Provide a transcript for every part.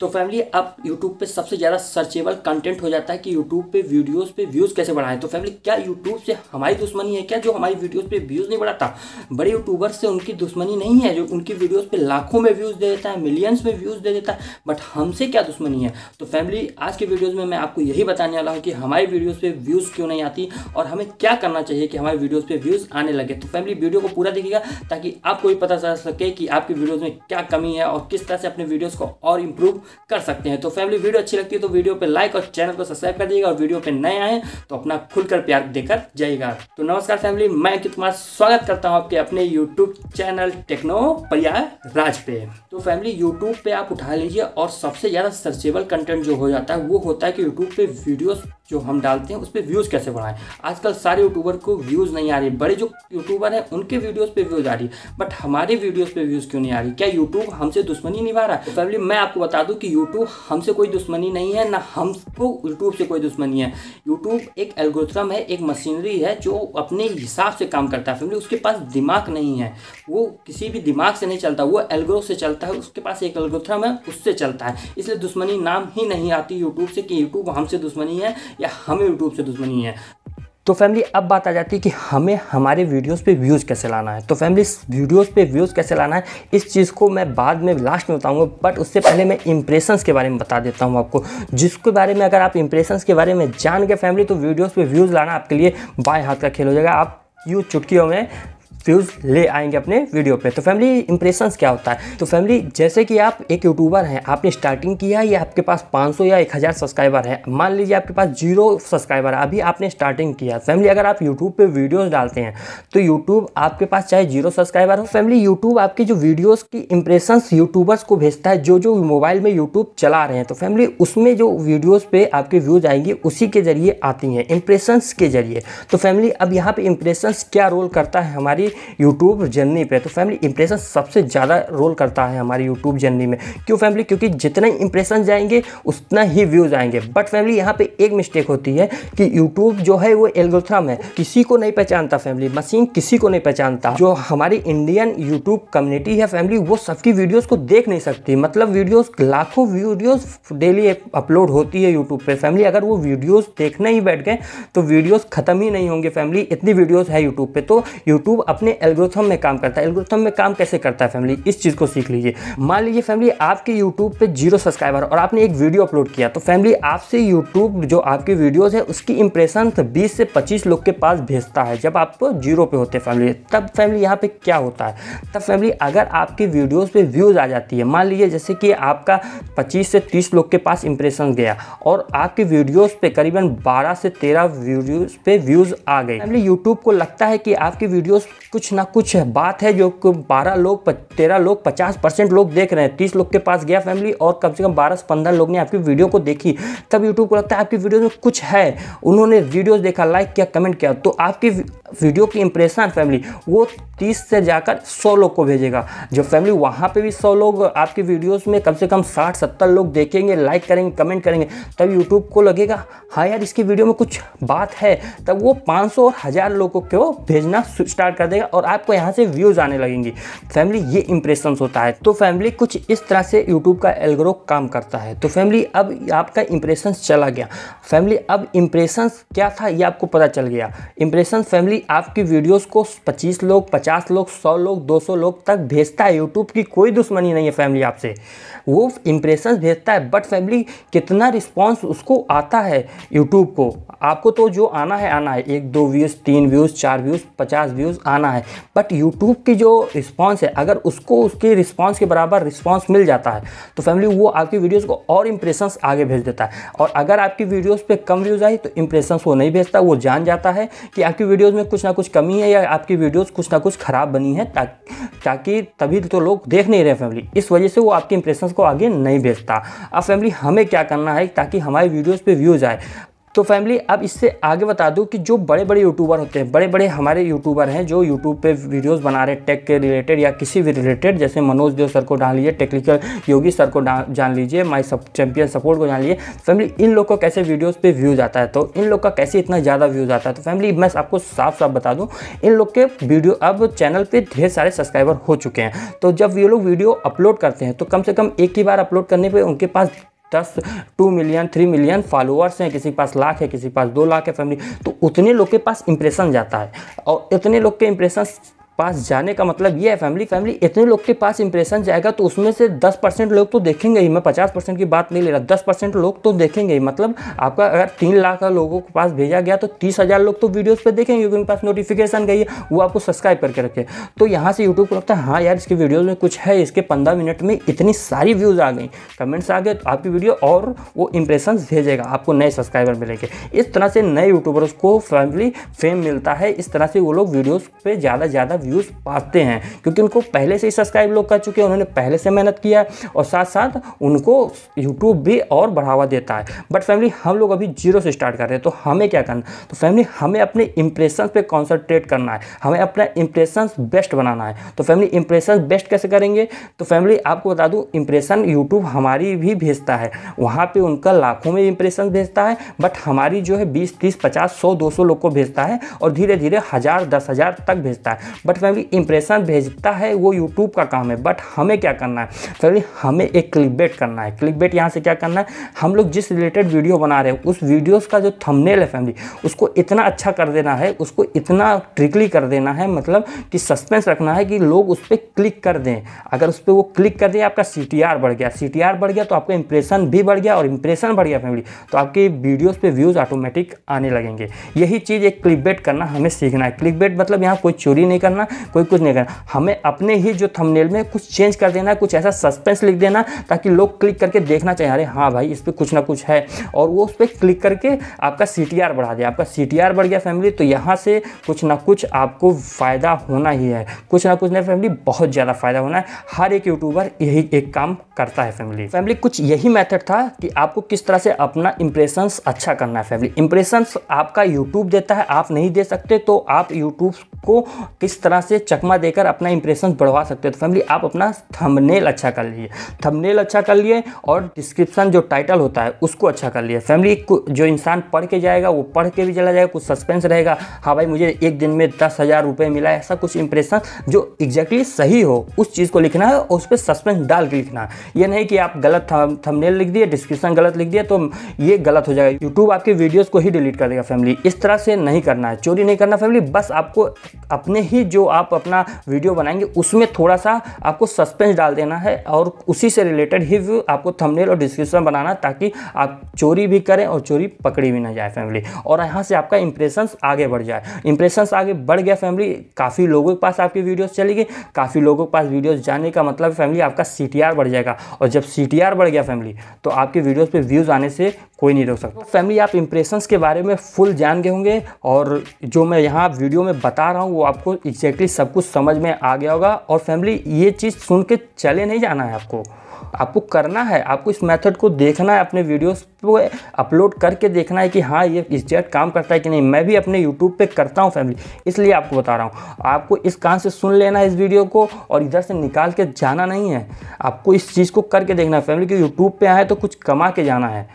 तो फैमिली अब यूट्यूब पे सबसे ज़्यादा सर्चेबल कंटेंट हो जाता है कि यूट्यूब पे वीडियोस पे व्यूज़ कैसे बढ़ाएं तो फैमिली क्या यूट्यूब से हमारी दुश्मनी है क्या जो हमारी वीडियोस पे व्यूज़ नहीं बढ़ाता बड़े यूट्यूबर से उनकी दुश्मनी नहीं है जो उनकी वीडियोस पे लाखों में व्यूज़ दे देता है मिलियंस में व्यूज़ दे देता है बट हमसे क्या दुश्मनी है तो फैमिली आज के वीडियोज़ में मैं आपको यही बताने वाला हूँ कि हमारी वीडियोज़ पर व्यूज़ क्यों नहीं आती और हमें क्या करना चाहिए कि हमारे वीडियोज़ पर व्यूज़ आने लगे तो फैमिली वीडियो को पूरा देखिएगा ताकि आपको भी पता चल सके कि आपकी वीडियोज़ में क्या कमी है और किस तरह से अपने वीडियोज़ को और इम्प्रूव कर सकते हैं तो फैमिली वीडियो अच्छी लगती है तो वीडियो पर लाइक और चैनल को सब्सक्राइब कर दीजिएगा और वीडियो पर नए आए तो अपना खुलकर प्यार देकर जाइएगा तो नमस्कार फैमिली मैं अंकित कुमार स्वागत करता हूँ आपके अपने यूट्यूब चैनल टेक्नो प्रया राज पे तो फैमिली यूट्यूब पे आप उठा लीजिए और सबसे ज़्यादा सर्चेबल कंटेंट जो हो जाता है वो होता है कि यूट्यूब पे वीडियोस जो हम डालते हैं उस पर व्यूज़ कैसे बढ़ाएं आजकल सारे यूट्यूबर को व्यूज़ नहीं आ रही बड़े जो यूट्यूबर हैं उनके वीडियोस पे व्यूज़ आ रही बट हमारे वीडियोस पे व्यूज़ क्यों नहीं आ रही क्या यूट्यूब हमसे दुश्मनी निभा रहा है फैमिली मैं आपको बता दूं कि यूट्यूब हमसे कोई दुश्मनी नहीं है ना हमको यूट्यूब से कोई दुश्मनी है यूट्यूब एक एल्गोथ्रम है एक मशीनरी है जो अपने हिसाब से काम करता है फैमिली उसके पास दिमाग नहीं है वो किसी भी दिमाग से नहीं चलता वो एल्गो से चलता है उसके पास एक एल्गोथ्रम है उससे चलता है इसलिए दुश्मनी नाम ही नहीं आती यूट्यूब से कि यूट्यूब हमसे दुश्मनी है या हमें यूट्यूब से दुश्मनी है तो फैमिली अब बात आ जाती है कि हमें हमारे वीडियोस पे व्यूज़ कैसे लाना है तो फैमिली वीडियोस पे व्यूज़ कैसे लाना है इस चीज़ को मैं बाद में लास्ट में बताऊंगा बट उससे पहले मैं इंप्रेशंस के बारे में बता देता हूँ आपको जिसके बारे में अगर आप इंप्रेशंस के बारे में जान गए फैमिली तो वीडियोज़ पर व्यूज़ लाना आपके लिए बाएँ हाथ का खेल हो जाएगा आप यूँ चुटकियों में व्यूज़ ले आएंगे अपने वीडियो पे तो फैमिली इंप्रेशंस क्या होता है तो फैमिली जैसे कि आप एक यूट्यूबर हैं आपने स्टार्टिंग किया या आपके पास 500 या 1000 सब्सक्राइबर है मान लीजिए आपके पास जीरो सब्सक्राइबर है अभी आपने स्टार्टिंग किया फैमिली अगर आप यूट्यूब पर वीडियोज़ डालते हैं तो यूट्यूब आपके पास चाहे जीरो सब्सक्राइबर हो फैमिली यूट्यूब आपकी जो वीडियोज़ की इंप्रेशन यूट्यूबर्स को भेजता है जो जो मोबाइल में यूट्यूब चला रहे हैं तो फैमिली उसमें जो वीडियोज़ पे आपके व्यूज आएंगे उसी के जरिए आती हैं इंप्रेशंस के जरिए तो फैमिली अब यहाँ पे इंप्रेशंस क्या रोल करता है हमारी यूट्यूब जर्नी पे तो फैमिली इंप्रेशन सबसे ज़्यादा रोल करता है हमारी यूट्यूब जर्नी में क्यों फैमिली क्योंकि जितने इंप्रेशन जाएंगे उतना ही व्यूज़ आएंगे बट फैमिली यहाँ पे एक मिस्टेक होती है कि यूट्यूब जो है वो एल्गोथ्रम है किसी को नहीं पहचानता फैमिली मशीन किसी को नहीं पहचानता जो हमारी इंडियन यूट्यूब कम्युनिटी है फैमिली वो सबकी वीडियोज़ को देख नहीं सकती मतलब वीडियोज़ लाखों वीडियोज़ डेली अपलोड होती है यूट्यूब पर फैमिली अगर वो वीडियोज़ देखने ही बैठ गए तो वीडियोज़ ख़त्म ही नहीं होंगे फैमिली इतनी वीडियोज़ है यूट्यूब पर तो यूट्यूब अपने अपने एल्ग्रोथम में काम करता है एल्ग्रोथम में काम कैसे करता है फैमिली इस चीज़ को सीख लीजिए मान लीजिए फैमिली आपके यूट्यूब पर जीरो सब्सक्राइबर और आपने एक वीडियो अपलोड किया तो फैमिली आपसे यूट्यूब जो आपकी वीडियोज़ है उसकी इंप्रेशन बीस से पच्चीस लोग के पास भेजता है जब आप जीरो पे होते फैमिली तब फैमिली यहाँ पे क्या होता है तब फैमिली अगर आपकी वीडियोज पे व्यूज़ आ जाती है मान लीजिए जैसे कि आपका पच्चीस से तीस लोग के पास इंप्रेशन गया और आपके वीडियोस पे करीबन 12 से 13 वीडियोस पे व्यूज़ आ गए फैमिली यूट्यूब को लगता है कि आपकी वीडियोस कुछ ना कुछ बात है जो बारह लोग तेरह लोग पचास परसेंट लोग देख रहे हैं तीस लोग के पास गया फैमिली और कम से कम बारह से पंद्रह लोग ने आपकी वीडियो को देखी तब यूट्यूब को लगता है आपकी वीडियो में कुछ है उन्होंने वीडियोज़ देखा लाइक किया कमेंट किया तो आपकी वीडियो की इंप्रेशन फैमिली वो तीस से जाकर सौ लोग को भेजेगा जब फैमिली वहाँ पे भी सौ लोग आपकी वीडियोस में कम से कम साठ सत्तर लोग देखेंगे लाइक करेंगे कमेंट करेंगे तब यूट्यूब को लगेगा हाँ यार इसकी वीडियो में कुछ बात है तब वो पाँच सौ और हज़ार लोगों को भेजना स्टार्ट कर देगा और आपको यहाँ से व्यूज़ आने लगेंगे फैमिली ये इंप्रेशन होता है तो फैमिली कुछ इस तरह से यूट्यूब का एलग्रो काम करता है तो फैमिली अब आपका इंप्रेशन चला गया फैमिली अब इंप्रेशन क्या था ये आपको पता चल गया इंप्रेशन फैमिली आपकी वीडियोस को 25 लोग 50 लोग 100 लोग 200 लोग तक भेजता है यूट्यूब की कोई दुश्मनी नहीं है फैमिली आपसे वो इंप्रेशन भेजता है बट फैमिली कितना रिस्पॉन्स उसको आता है यूट्यूब को आपको तो जो आना है आना है एक दो व्यूज़ तीन व्यूज़ चार व्यूज़ पचास व्यूज़ आना करना है बट यूट्यूब की जो रिस्पॉन्स है अगर उसको उसकी रिस्पॉन्स के बराबर रिस्पॉन्स मिल जाता है तो फैमिली वो आपकी वीडियोस को और इंप्रेशंस आगे भेज देता है और अगर आपकी वीडियोस पे कम व्यूज़ आई तो इंप्रेशंस वो नहीं भेजता वो जान जाता है कि आपकी वीडियोस में कुछ ना कुछ कमी है या आपकी वीडियोस कुछ ना कुछ ख़राब बनी है ताकि तभी तो लोग देख नहीं रहे फैमिली इस वजह से वो आपके इंप्रेशंस को आगे नहीं भेजता अब फैमिली हमें क्या करना है ताकि हमारी वीडियोज़ पर व्यूज़ आए तो फैमिली अब इससे आगे बता दूँ कि जो बड़े बड़े यूट्यूबर होते हैं बड़े बड़े हमारे यूट्यूबर हैं जो यूट्यूब पे वीडियोस बना रहे हैं टेक के रिलेटेड या किसी भी रिलेटेड जैसे मनोज देव सर को डाल लीजिए टेक्निकल योगी सर को जान लीजिए माई सब चैम्पियन सपोर्ट को जान लीजिए फैमिली इन लोग को कैसे वीडियोज़ पर व्यूज़ आता है तो इन लोग का कैसे इतना ज़्यादा व्यूज़ आता है तो फैमिली मैं आपको साफ साफ बता दूँ इन लोग के वीडियो अब चैनल पर ढेर सारे सब्सक्राइबर हो चुके हैं तो जब ये लोग वीडियो अपलोड करते हैं तो कम से कम एक ही बार अपलोड करने पर उनके पास दस two million three million followers हैं किसी के पास लाख है किसी के पास दो लाख है फैमिली तो उतने लोग के पास इंप्रेशन जाता है और इतने लोग के इंप्रेशन पास जाने का मतलब ये है फैमिली फैमिली इतने लोग के पास इंप्रेशन जाएगा तो उसमें से 10 परसेंट लोग तो देखेंगे ही मैं 50 परसेंट की बात नहीं ले रहा 10 परसेंट लोग तो देखेंगे ही मतलब आपका अगर तीन लाख लोगों के पास भेजा गया तो तीस हज़ार लोग तो वीडियोस पे देखेंगे क्योंकि उनके पास नोटिफिकेशन गई है वो आपको सब्सक्राइब करके रखे तो यहाँ से यूट्यूब को लगता है हाँ यार इसके वीडियोज़ में कुछ है इसके पंद्रह मिनट में इतनी सारी व्यूज़ आ गई कमेंट्स आ गए तो आपकी वीडियो और वो इंप्रेशन भेजेगा आपको नए सब्सक्राइबर मिलेंगे इस तरह से नए यूट्यूबर्स को फैमिली फेम मिलता है इस तरह से वो लोग वीडियोज़ पर ज़्यादा ज़्यादा व्यूज़ पाते हैं क्योंकि उनको पहले से ही सब्सक्राइब लोग कर चुके हैं उन्होंने पहले से मेहनत किया है और साथ साथ उनको यूट्यूब भी और बढ़ावा देता है बट फैमिली हम लोग अभी जीरो से स्टार्ट कर रहे हैं तो हमें क्या करना तो फैमिली हमें अपने इंप्रेशन पर कॉन्सनट्रेट करना है हमें अपना इंप्रेशन बेस्ट बनाना है तो फैमिली इंप्रेशन बेस्ट कैसे करेंगे तो फैमिली आपको बता दूँ इंप्रेशन यूट्यूब हमारी भी भेजता है वहाँ पर उनका लाखों में इंप्रेशन भेजता है बट हमारी जो है बीस तीस पचास सौ दो सौ लोग को भेजता है और धीरे धीरे हज़ार दस हज़ार तक भेजता है बट फैमिली मतलब इंप्रेशन भेजता है वो यूट्यूब का काम है बट हमें क्या करना है फैमिली तो हमें एक क्लिकबेट करना है क्लिकबेट यहाँ से क्या करना है हम लोग जिस रिलेटेड वीडियो बना रहे हैं उस वीडियोस का जो थंबनेल है फैमिली उसको इतना अच्छा कर देना है उसको इतना ट्रिकली कर देना है मतलब कि सस्पेंस रखना है कि लोग उस पर क्लिक कर दें अगर उस पर वो क्लिक कर दें आपका सी बढ़ गया सी बढ़ गया तो आपका इंप्रेशन भी बढ़ गया और इंप्रेशन बढ़ गया फैमिली तो आपकी वीडियोज़ पर व्यूज़ ऑटोमेटिक आने लगेंगे यही चीज़ एक क्लिकबेट करना हमें सीखना है क्लिकबेट मतलब यहाँ कोई चोरी नहीं करना करना कोई कुछ नहीं करना हमें अपने ही जो थंबनेल में कुछ चेंज कर देना है कुछ ऐसा सस्पेंस लिख देना ताकि लोग क्लिक करके देखना चाहें अरे हाँ भाई इस पर कुछ ना कुछ है और वो उस पर क्लिक करके आपका सी बढ़ा दिया आपका सी बढ़ गया फैमिली तो यहाँ से कुछ ना कुछ आपको फ़ायदा होना ही है कुछ ना कुछ नहीं फैमिली बहुत ज़्यादा फ़ायदा होना है हर एक यूट्यूबर यही एक काम करता है फैमिली फैमिली कुछ यही मेथड था कि आपको किस तरह से अपना इंप्रेशंस अच्छा करना है फैमिली इंप्रेशंस आपका यूट्यूब देता है आप नहीं दे सकते तो आप यूट्यूब को किस तरह तरह से चकमा देकर अपना इंप्रेशन बढ़वा सकते हो तो फैमिली आप अपना थंबनेल अच्छा कर लिए थंबनेल अच्छा कर लिए और डिस्क्रिप्शन जो टाइटल होता है उसको अच्छा कर लिए फैमिली जो इंसान पढ़ के जाएगा वो पढ़ के भी चला जाएगा कुछ सस्पेंस रहेगा हाँ भाई मुझे एक दिन में दस हज़ार रुपये मिला ऐसा कुछ इंप्रेशन जो एग्जैक्टली सही हो उस चीज़ को लिखना है और उस पर सस्पेंस डाल के लिखना है ये नहीं कि आप गलत थंबनेल लिख दिए डिस्क्रिप्शन गलत लिख दिया तो ये गलत हो जाएगा यूट्यूब आपके वीडियोज़ को ही डिलीट कर देगा फैमिली इस तरह से नहीं करना है चोरी नहीं करना फैमिली बस आपको अपने ही जो आप अपना वीडियो बनाएंगे उसमें थोड़ा सा आपको सस्पेंस डाल देना है और उसी से रिलेटेड ही आपको थंबनेल और डिस्क्रिप्शन बनाना ताकि आप चोरी भी करें और चोरी पकड़ी भी ना जाए फैमिली और यहाँ से आपका इंप्रेशंस आगे बढ़ जाए इंप्रेशंस आगे बढ़ गया फैमिली काफ़ी लोगों के पास आपकी वीडियोज चली गई काफ़ी लोगों के पास वीडियोज जाने का मतलब फैमिली आपका सी बढ़ जाएगा और जब सी बढ़ गया फैमिली तो आपके वीडियोज़ पर व्यूज़ आने से कोई नहीं रोक सकता फैमिली आप इंप्रेशंस के बारे में फुल जान गए होंगे और जो मैं यहाँ वीडियो में बता रहा हूँ वो आपको एग्जैक्ट परफेक्टली सब कुछ समझ में आ गया होगा और फैमिली ये चीज़ सुन के चले नहीं जाना है आपको आपको करना है आपको इस मेथड को देखना है अपने वीडियोस को अपलोड करके देखना है कि हाँ ये इस जेट काम करता है कि नहीं मैं भी अपने यूट्यूब पे करता हूँ फैमिली इसलिए आपको बता रहा हूँ आपको इस कान से सुन लेना है इस वीडियो को और इधर से निकाल के जाना नहीं है आपको इस चीज़ को करके देखना है फैमिली कि यूट्यूब पर आए तो कुछ कमा के जाना है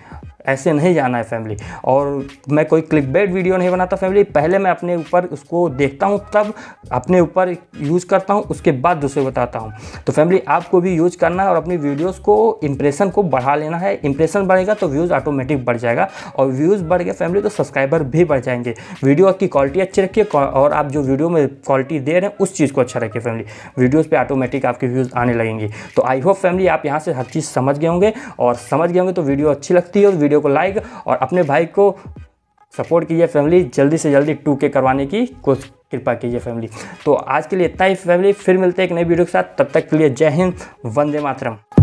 ऐसे नहीं जाना है फैमिली और मैं कोई क्लिक बेड वीडियो नहीं बनाता फैमिली पहले मैं अपने ऊपर उसको देखता हूँ तब अपने ऊपर यूज़ करता हूँ उसके बाद दूसरे बताता हूँ तो फैमिली आपको भी यूज करना है और अपनी वीडियोस को इंप्रेशन को बढ़ा लेना है इंप्रेशन बढ़ेगा तो व्यूज़ ऑटोमेटिक बढ़ जाएगा और व्यूज़ बढ़ गया फैमिली तो सब्सक्राइबर भी बढ़ जाएंगे वीडियो की क्वालिटी अच्छी रखिए और आप जो वीडियो में क्वालिटी दे रहे हैं उस चीज़ को अच्छा रखिए फैमिली वीडियोज़ पर ऑटोमेटिक आपके व्यूज़ आने लगेंगे तो आई होप फैमिली आप यहाँ से हर चीज़ समझ गए होंगे और समझ गए होंगे तो वीडियो अच्छी लगती है और वीडियो को लाइक और अपने भाई को सपोर्ट कीजिए फैमिली जल्दी से जल्दी टू के करवाने की कोशिश कृपा कीजिए फैमिली तो आज के लिए इतना ही फैमिली फिर मिलते हैं एक नई वीडियो के साथ तब तक के लिए जय हिंद वंदे मातरम